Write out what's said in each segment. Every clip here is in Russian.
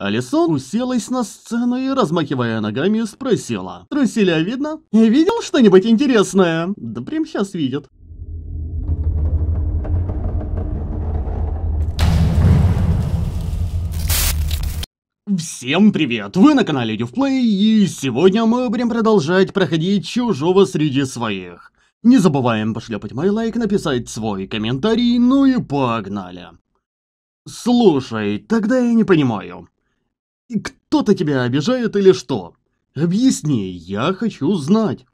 Алисон уселась на сцену и, размахивая ногами, спросила. «Труселя видно? Видел что-нибудь интересное?» «Да прям сейчас видит». Всем привет! Вы на канале Дювплей, и сегодня мы будем продолжать проходить чужого среди своих. Не забываем пошлепать мой лайк, написать свой комментарий, ну и погнали. Слушай, тогда я не понимаю. Кто-то тебя обижает или что? Объясни, я хочу знать.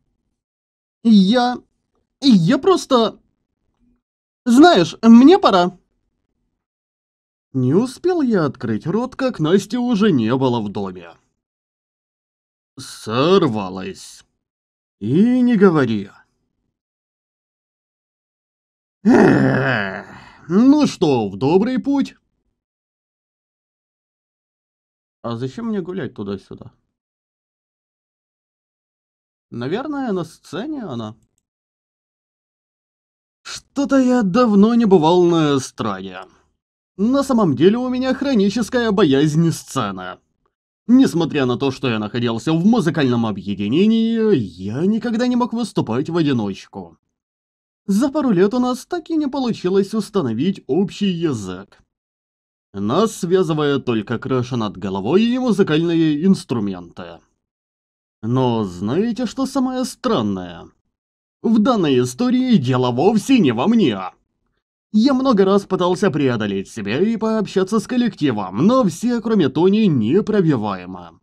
Я... я просто... Знаешь, мне пора. Не успел я открыть рот, как Настя уже не было в доме. Сорвалась. И не говори. Ну что, в добрый путь? А зачем мне гулять туда-сюда? Наверное, на сцене она. Что-то я давно не бывал на эстраде. На самом деле у меня хроническая боязнь сцены. Несмотря на то, что я находился в музыкальном объединении, я никогда не мог выступать в одиночку. За пару лет у нас так и не получилось установить общий язык. Нас связывая только крыша над головой и музыкальные инструменты. Но знаете, что самое странное? В данной истории дело вовсе не во мне. Я много раз пытался преодолеть себя и пообщаться с коллективом, но все, кроме Тони, непробиваемо.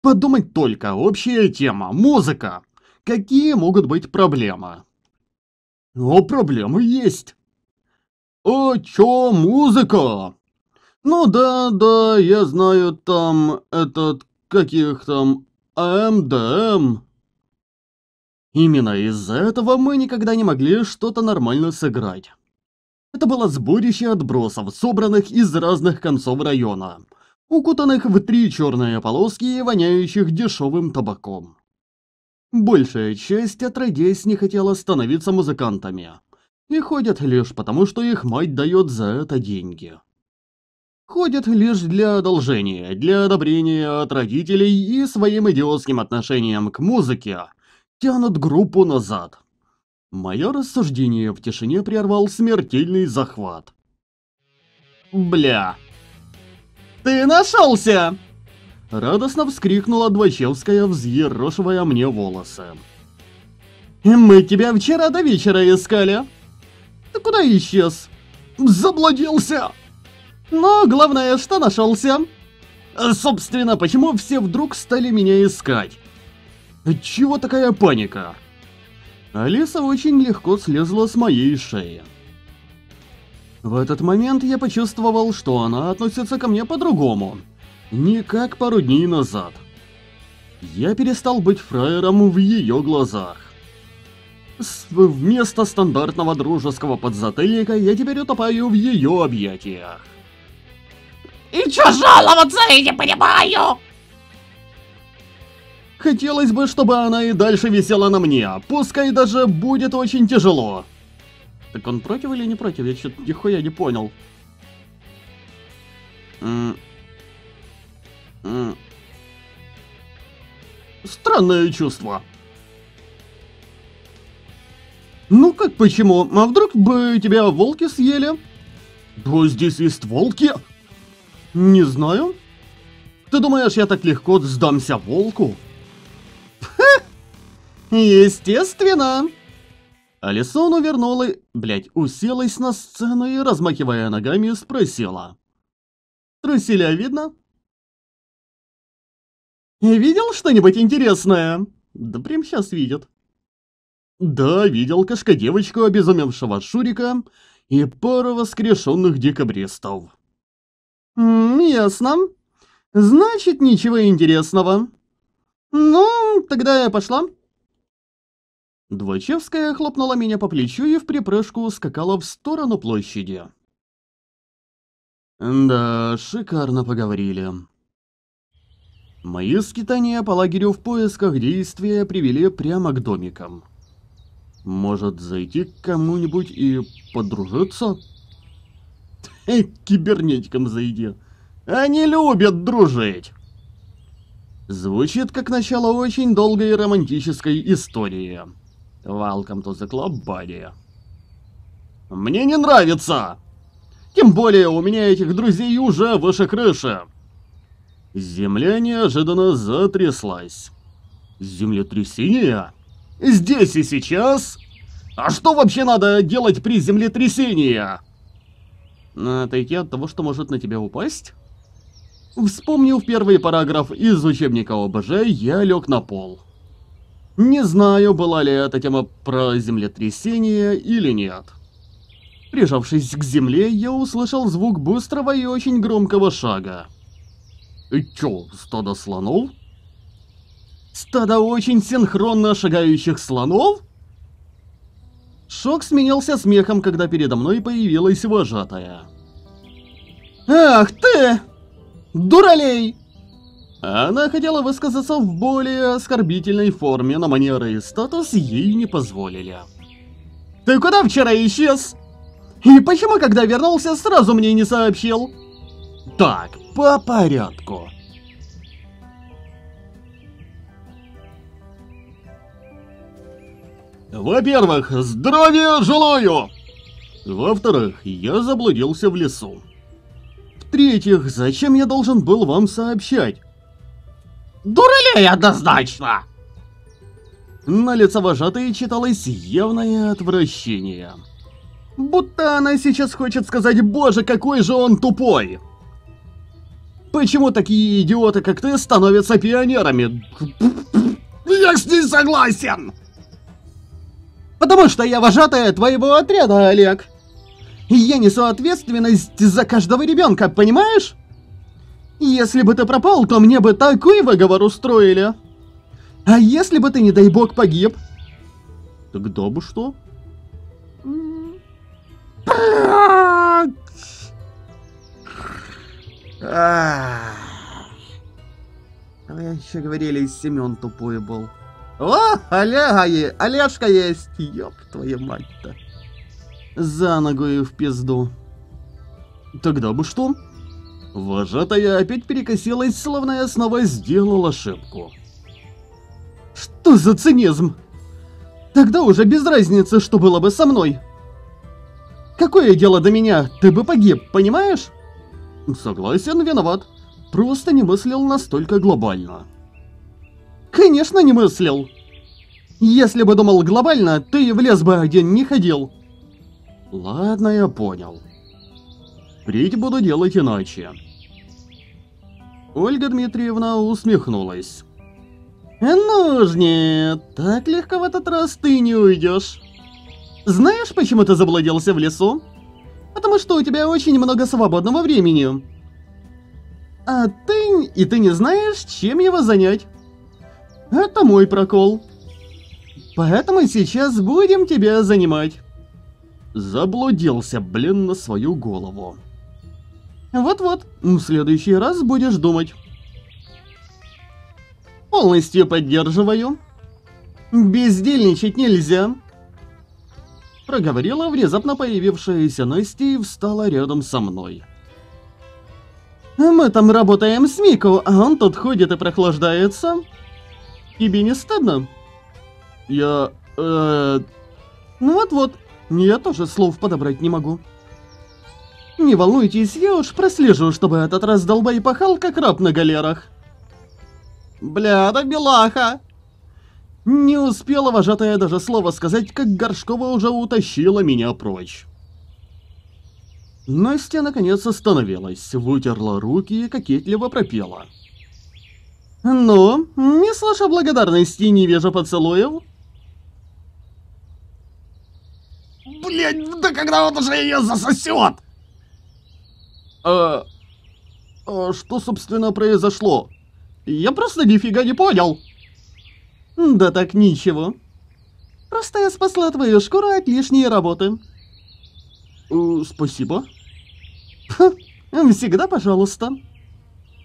Подумать только, общая тема, музыка. Какие могут быть проблемы? О, проблемы есть. «О, «А чё музыка?» «Ну да, да, я знаю там этот, каких там, МДМ. А Именно из-за этого мы никогда не могли что-то нормально сыграть. Это было сборище отбросов, собранных из разных концов района, укутанных в три черные полоски и воняющих дешевым табаком. Большая часть отродясь не хотела становиться музыкантами, и ходят лишь потому, что их мать дает за это деньги. Ходят лишь для одолжения, для одобрения от родителей и своим идиотским отношением к музыке тянут группу назад. Мое рассуждение в тишине прервал смертельный захват. «Бля! Ты нашелся!» Радостно вскрикнула Двачевская, взъерошивая мне волосы. «Мы тебя вчера до вечера искали!» куда исчез? Заблудился! Но главное, что нашелся. Собственно, почему все вдруг стали меня искать? Чего такая паника? Алиса очень легко слезла с моей шеи. В этот момент я почувствовал, что она относится ко мне по-другому. Не как пару дней назад. Я перестал быть фраером в ее глазах. Вместо стандартного дружеского подзатыльника я теперь утопаю в ее объятиях. И чё жаловаться, я не понимаю! Хотелось бы, чтобы она и дальше висела на мне, пускай даже будет очень тяжело. Так он против или не против? Я чё-то нихуя не понял. М М Странное чувство. Ну как почему? А вдруг бы тебя волки съели? Да здесь есть волки? Не знаю. Ты думаешь, я так легко сдамся волку? Естественно! Алисон увернула, блять, уселась на сцену и, размахивая ногами, спросила. Труселя видно? Видел что-нибудь интересное? Да прям сейчас видит. Да, видел кошка девочку обезумевшего Шурика, и пару воскрешенных декабристов. ясно. Значит, ничего интересного. Ну, тогда я пошла. Двачевская хлопнула меня по плечу и в припрыжку ускакала в сторону площади. Да, шикарно поговорили. Мои скитания по лагерю в поисках действия привели прямо к домикам. Может, зайти к кому-нибудь и подружиться? Эй, кибернетикам зайди. Они любят дружить. Звучит как начало очень долгой романтической истории. Welcome to the club, buddy. Мне не нравится! Тем более у меня этих друзей уже выше крыши. Земля неожиданно затряслась. Землетрясение? Здесь и сейчас? А что вообще надо делать при землетрясении? Отойти от того, что может на тебя упасть? Вспомнив первый параграф из учебника ОБЖ, я лег на пол. Не знаю, была ли эта тема про землетрясение или нет. Прижавшись к земле, я услышал звук быстрого и очень громкого шага. И «Э, чё, стадо слонов? Стадо очень синхронно шагающих слонов? Шок сменился смехом, когда передо мной появилась вожатая. «Ах ты! Дуралей!» Она хотела высказаться в более оскорбительной форме, но манеры и статус ей не позволили. «Ты куда вчера исчез? И почему, когда вернулся, сразу мне не сообщил?» «Так, по порядку. Во-первых, здравия желаю! Во-вторых, я заблудился в лесу. В-третьих, зачем я должен был вам сообщать? Дуралей однозначно! На лице вожатой читалось явное отвращение. Будто она сейчас хочет сказать, боже, какой же он тупой! Почему такие идиоты, как ты, становятся пионерами? Я с ней согласен! потому что я вожатая твоего отряда, Олег. И я несу ответственность за каждого ребенка, понимаешь? Если бы ты пропал, то мне бы такой выговор устроили. А если бы ты, не дай бог, погиб? Тогда бы что? Вы еще говорили, Семен тупой был. О, Олега есть, Олежка есть! Ёб твою мать-то. За ногу и в пизду. Тогда бы что? Вожатая опять перекосилась, словно я снова сделал ошибку. Что за цинизм? Тогда уже без разницы, что было бы со мной. Какое дело до меня? Ты бы погиб, понимаешь? Согласен, виноват. Просто не мыслил настолько глобально. Конечно, не мыслил. Если бы думал глобально, ты в лес бы один не ходил. Ладно, я понял. Прить буду делать иначе. Ольга Дмитриевна усмехнулась. Нужнее, так легко в этот раз ты не уйдешь. Знаешь, почему ты заблудился в лесу? Потому что у тебя очень много свободного времени. А ты... и ты не знаешь, чем его занять. Это мой прокол. Поэтому сейчас будем тебя занимать. Заблудился, блин, на свою голову. Вот-вот, в следующий раз будешь думать. Полностью поддерживаю. Бездельничать нельзя. Проговорила внезапно появившаяся Настя и встала рядом со мной. Мы там работаем с Мико, а он тут ходит и прохлаждается. Тебе не стыдно? Я... Э... Ну вот-вот, я тоже слов подобрать не могу. Не волнуйтесь, я уж прослежу, чтобы этот раз долбай пахал, как раб на галерах. Бля, да белаха! Не успела вожатая даже слово сказать, как Горшкова уже утащила меня прочь. Настя наконец остановилась, вытерла руки и кокетливо пропела. — ну, не слышу благодарности и не вижу поцелуев. Блять, ну да когда он уже ее засосет? А, а что, собственно, произошло? Я просто нифига не понял. Да так ничего. Просто я спасла твою шкуру от лишней работы. Э, спасибо. Ха, всегда пожалуйста.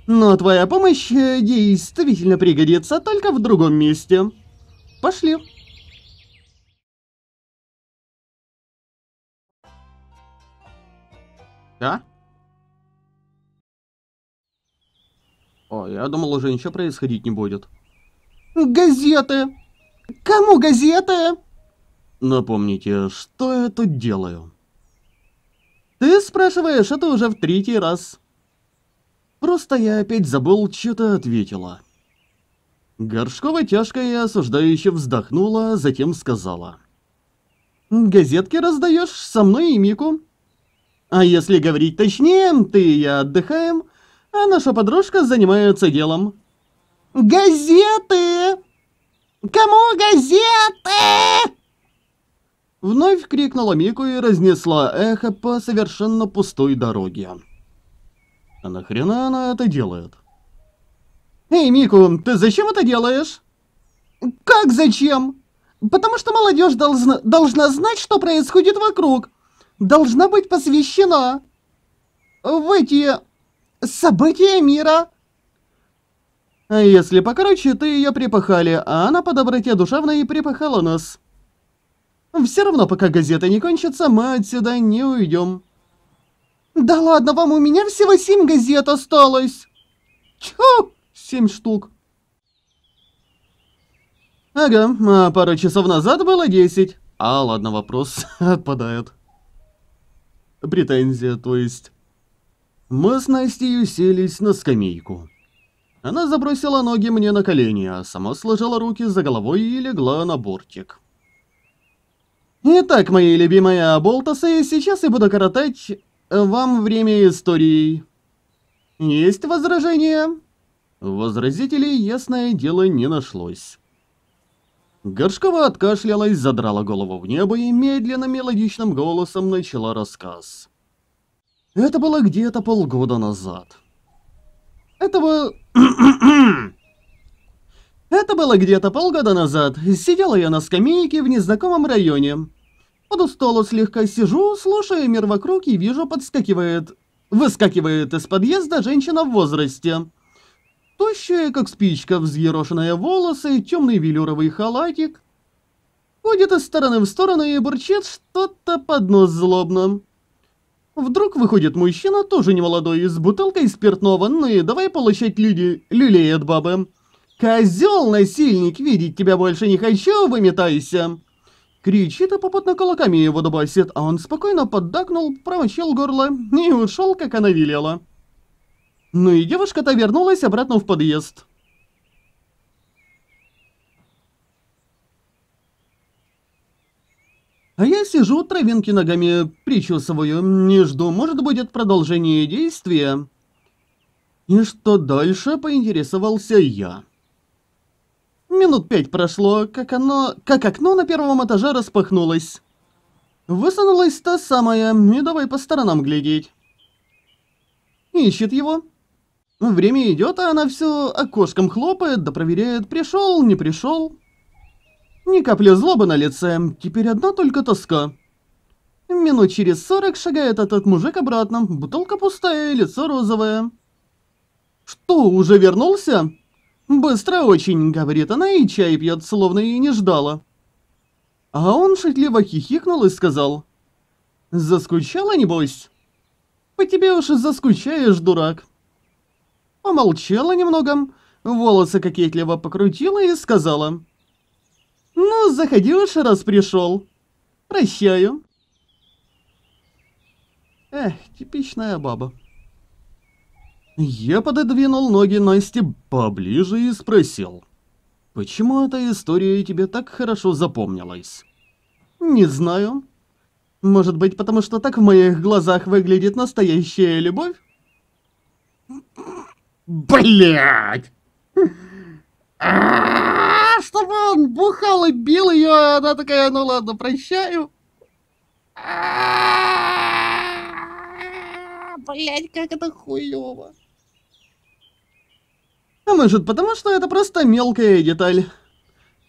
Но твоя помощь э, действительно пригодится только в другом месте. Пошли. Да? О, я думал, уже ничего происходить не будет. Газеты! Кому газеты? Напомните, что я тут делаю? Ты спрашиваешь это уже в третий раз. Просто я опять забыл, что-то ответила. Горшкова тяжко и осуждающе вздохнула, затем сказала. «Газетки раздаешь со мной и Мику. А если говорить точнее, ты и я отдыхаем, а наша подружка занимается делом». «Газеты! Кому газеты?» Вновь крикнула Мику и разнесла эхо по совершенно пустой дороге. А нахрена она это делает? Эй, Мику, ты зачем это делаешь? Как зачем? Потому что молодежь должна, должна знать, что происходит вокруг. Должна быть посвящена в эти события мира. А если покороче, ты ее припахали, а она по доброте душевной и припахала нас. Все равно, пока газета не кончится, мы отсюда не уйдем. Да ладно, вам у меня всего семь газет осталось. Чё? Семь штук. Ага, а пару часов назад было десять. А, ладно, вопрос отпадает. Претензия, то есть. Мы с Настей уселись на скамейку. Она забросила ноги мне на колени, а сама сложила руки за головой и легла на бортик. Итак, мои любимые болтасы, сейчас я буду коротать вам время истории. Есть возражения? Возразителей, ясное дело, не нашлось. Горшкова откашлялась, задрала голову в небо и медленно мелодичным голосом начала рассказ. Это было где-то полгода назад. Этого... Это было где-то полгода назад. Сидела я на скамейке в незнакомом районе. Под столу слегка сижу, слушаю мир вокруг и вижу подскакивает... Выскакивает из подъезда женщина в возрасте. Тощая, как спичка, взъерошенные волосы, темный велюровый халатик. Ходит из стороны в сторону и бурчит что-то под нос злобно. Вдруг выходит мужчина, тоже немолодой, с бутылкой спиртного, ну и давай получать люди... люлей от бабы. «Козел, насильник, видеть тебя больше не хочу, выметайся!» Кричит, а на кулаками его дубасит, а он спокойно поддакнул, промочил горло и ушел, как она велела. Ну и девушка-то вернулась обратно в подъезд. А я сижу, травинки ногами причесываю, не жду, может будет продолжение действия. И что дальше, поинтересовался я. Минут пять прошло, как оно... как окно на первом этаже распахнулось. Высунулась та самая, «Ну и давай по сторонам глядеть. Ищет его. Время идет, а она все окошком хлопает, да проверяет, пришел, не пришел. Ни капли злобы на лице, теперь одна только тоска. Минут через сорок шагает этот мужик обратно, бутылка пустая, лицо розовое. «Что, уже вернулся?» «Быстро очень», — говорит она, и чай пьет, словно и не ждала. А он шутливо хихикнул и сказал. «Заскучала, небось?» «По тебе уж заскучаешь, дурак». Помолчала немного, волосы кокетливо покрутила и сказала. «Ну, заходи уж, раз пришел. Прощаю». Эх, типичная баба. Я пододвинул ноги Насте поближе и спросил. «Почему эта история тебе так хорошо запомнилась?» «Не знаю. Может быть, потому что так в моих глазах выглядит настоящая любовь?» Блять! «А, чтобы он бухал и бил ее, а она такая, ну ладно, прощаю. «А, Блять, как это хуево. А может, потому что это просто мелкая деталь.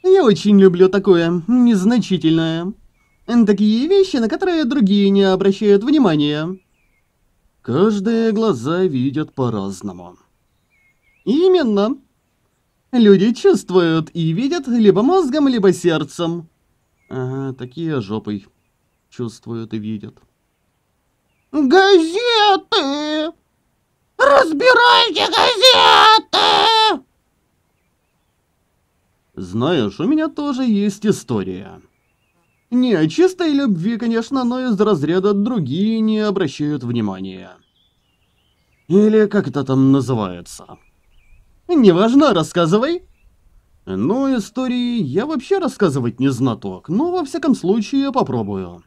Я очень люблю такое, незначительное. Такие вещи, на которые другие не обращают внимания. Каждые глаза видят по-разному. Именно. Люди чувствуют и видят либо мозгом, либо сердцем. Ага, такие жопой чувствуют и видят. Газеты! Разбирайте газеты! Знаешь, у меня тоже есть история. Не о чистой любви, конечно, но из разряда другие не обращают внимания. Или как это там называется. Неважно, рассказывай. Ну, истории я вообще рассказывать не знаток, но во всяком случае попробую.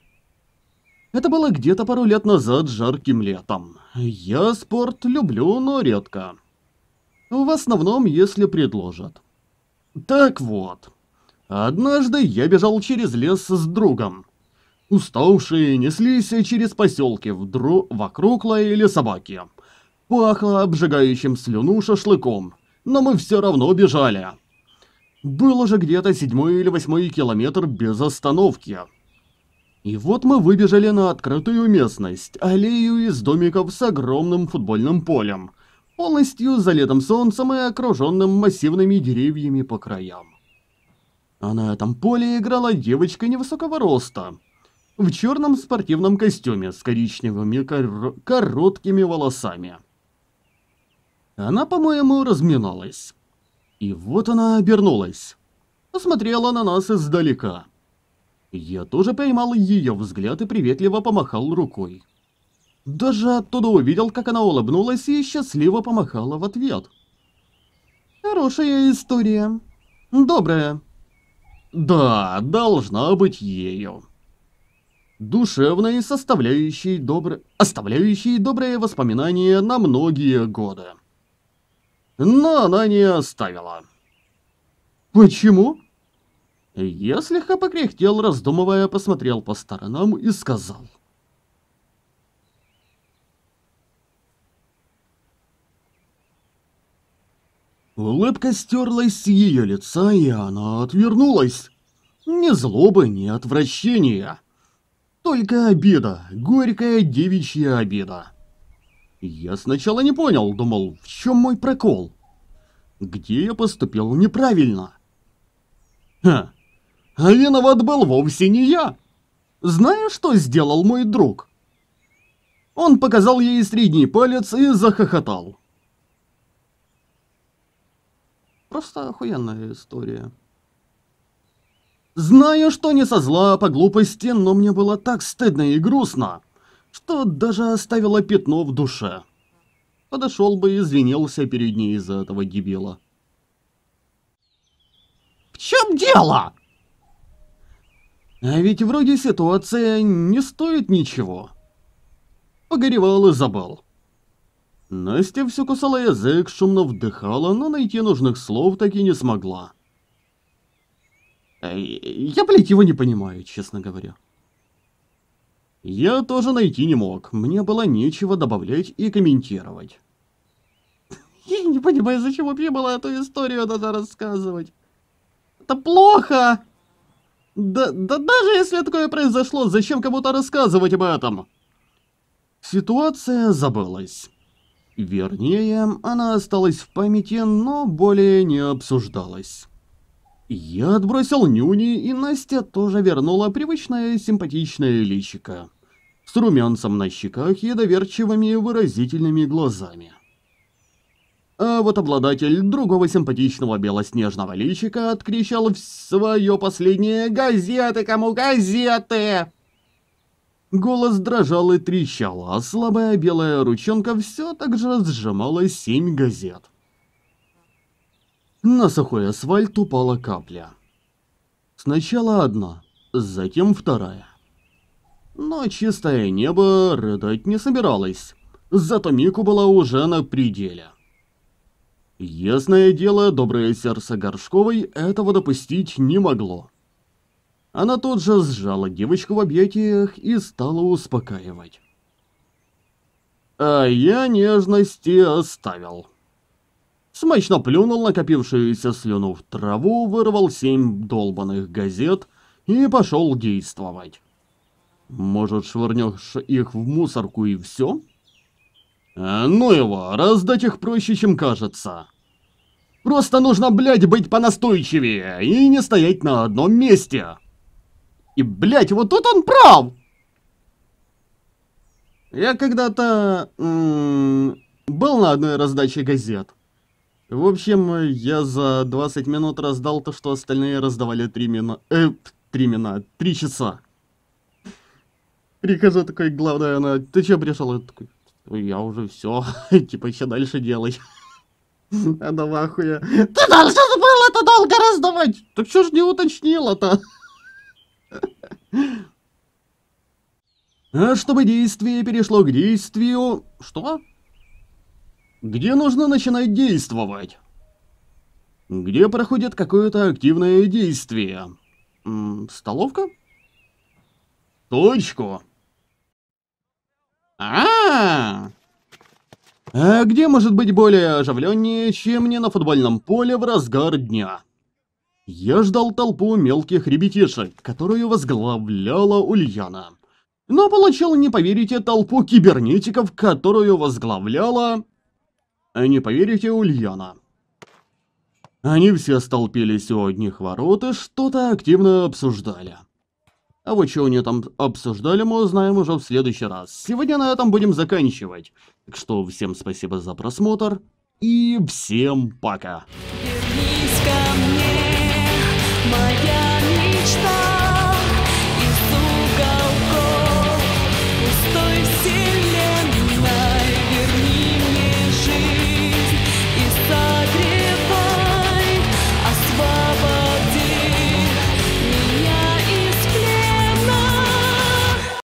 Это было где-то пару лет назад жарким летом. Я спорт люблю, но редко. В основном, если предложат. Так вот. Однажды я бежал через лес с другом. Уставшие неслись через поселки вдруг вокруг лаяли собаки. Пахло обжигающим слюну шашлыком, но мы все равно бежали. Был уже где-то седьмой или восьмой километр без остановки. И вот мы выбежали на открытую местность, аллею из домиков с огромным футбольным полем, полностью залитым солнцем и окруженным массивными деревьями по краям. А на этом поле играла девочка невысокого роста, в черном спортивном костюме с коричневыми кор короткими волосами. Она, по-моему, разминалась. И вот она обернулась. Посмотрела на нас издалека. Я тоже поймал ее взгляд и приветливо помахал рукой. Даже оттуда увидел, как она улыбнулась и счастливо помахала в ответ. Хорошая история. Добрая. Да, должна быть ею. Душевной составляющей добр... оставляющей добрые воспоминания на многие годы. Но она не оставила. Почему? Я слегка покряхтел, раздумывая, посмотрел по сторонам и сказал. Улыбка стерлась с ее лица, и она отвернулась. Ни злобы, ни отвращения. Только обида, горькая девичья обида. Я сначала не понял, думал, в чем мой прокол? Где я поступил неправильно? Ха, а виноват был вовсе не я. Знаешь, что сделал мой друг? Он показал ей средний палец и захохотал. Просто охуенная история. Знаю, что не со зла, а по глупости, но мне было так стыдно и грустно, что даже оставило пятно в душе. Подошел бы и извинился перед ней из-за этого гибела. «В чем дело?» А ведь вроде ситуация не стоит ничего. Погоревал и забыл. Настя все кусала язык, шумно вдыхала, но найти нужных слов так и не смогла. Э, я, блядь, его не понимаю, честно говоря. Я тоже найти не мог, мне было нечего добавлять и комментировать. Я не понимаю, зачем вообще было эту историю надо рассказывать. Это плохо! Да, да даже если такое произошло, зачем кому-то рассказывать об этом? Ситуация забылась. Вернее, она осталась в памяти, но более не обсуждалась. Я отбросил нюни, и Настя тоже вернула привычное симпатичное личико. С румянцем на щеках и доверчивыми выразительными глазами. А вот обладатель другого симпатичного белоснежного личика откричал в свое последнее «Газеты кому газеты!» Голос дрожал и трещал, а слабая белая ручонка все так же сжимала семь газет. На сухой асфальт упала капля. Сначала одна, затем вторая. Но чистое небо рыдать не собиралось, зато Мику была уже на пределе. Ясное дело, доброе сердце Горшковой этого допустить не могло. Она тут же сжала девочку в объятиях и стала успокаивать. А я нежности оставил. Смачно плюнул накопившуюся слюну в траву, вырвал семь долбанных газет и пошел действовать. Может, швырнешь их в мусорку и все? — Э, ну его, раздать их проще, чем кажется. Просто нужно, блядь, быть понастойчивее и не стоять на одном месте. И, блядь, вот тут он прав! Я когда-то был на одной раздаче газет. В общем, я за 20 минут раздал то, что остальные раздавали 3 мина... Э, 3 мина, 3 часа. Прихожу такой, главное, она, ты чё пришел? Я такой, я уже все, типа еще дальше делай. А давай хуя. Ты дальше забыл это долго раздавать! Так что ж не уточнила-то? А чтобы действие перешло к действию... Что? Где нужно начинать действовать? Где проходит какое-то активное действие? М -м, столовка? Точку! А, -а, -а! а где может быть более оживленнее, чем не на футбольном поле в разгар дня? Я ждал толпу мелких ребятишек, которую возглавляла Ульяна. Но получил, не поверите, толпу кибернетиков, которую возглавляла... А не поверите, Ульяна. Они все столпились у одних ворот и что-то активно обсуждали. А вот что они там обсуждали, мы узнаем уже в следующий раз. Сегодня на этом будем заканчивать. Так что всем спасибо за просмотр. И всем пока. Вернись ко мне, моя...